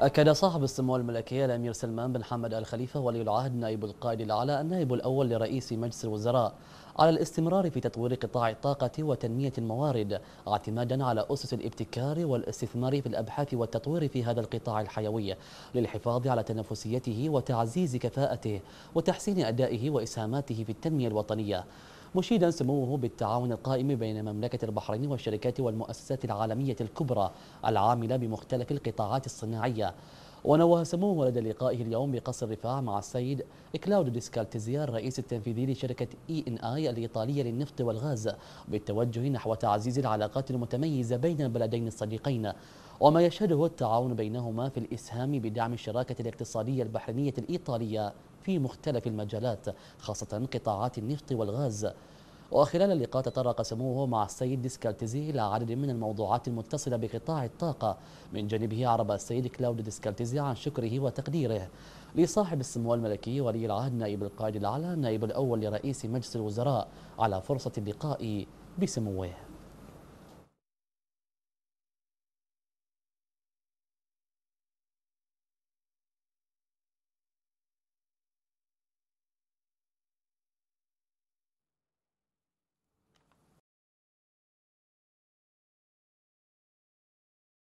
أكد صاحب السمو الملكية الأمير سلمان بن حمد الخليفة ولي العهد نائب القائد الأعلى النائب الأول لرئيس مجلس الوزراء على الاستمرار في تطوير قطاع الطاقة وتنمية الموارد اعتمادا على أسس الابتكار والاستثمار في الأبحاث والتطوير في هذا القطاع الحيوي للحفاظ على تنافسيته وتعزيز كفاءته وتحسين أدائه وإسهاماته في التنمية الوطنية مشيدا سموه بالتعاون القائم بين مملكة البحرين والشركات والمؤسسات العالمية الكبرى العاملة بمختلف القطاعات الصناعية ونوه سموه لدى لقائه اليوم بقصر الرفاع مع السيد كلاودو ديسكالتيزيا الرئيس التنفيذي لشركة اي ان اي الإيطالية للنفط والغاز بالتوجه نحو تعزيز العلاقات المتميزة بين البلدين الصديقين وما يشهده التعاون بينهما في الإسهام بدعم الشراكة الاقتصادية البحرينية الإيطالية في مختلف المجالات خاصة قطاعات النفط والغاز وخلال اللقاء تطرق سموه مع السيد ديسكالتزي إلى عدد من الموضوعات المتصلة بقطاع الطاقة من جانبه عرب السيد كلاود ديسكالتزي عن شكره وتقديره لصاحب السمو الملكي ولي العهد نائب القائد الأعلى النائب الأول لرئيس مجلس الوزراء على فرصة اللقاء بسموه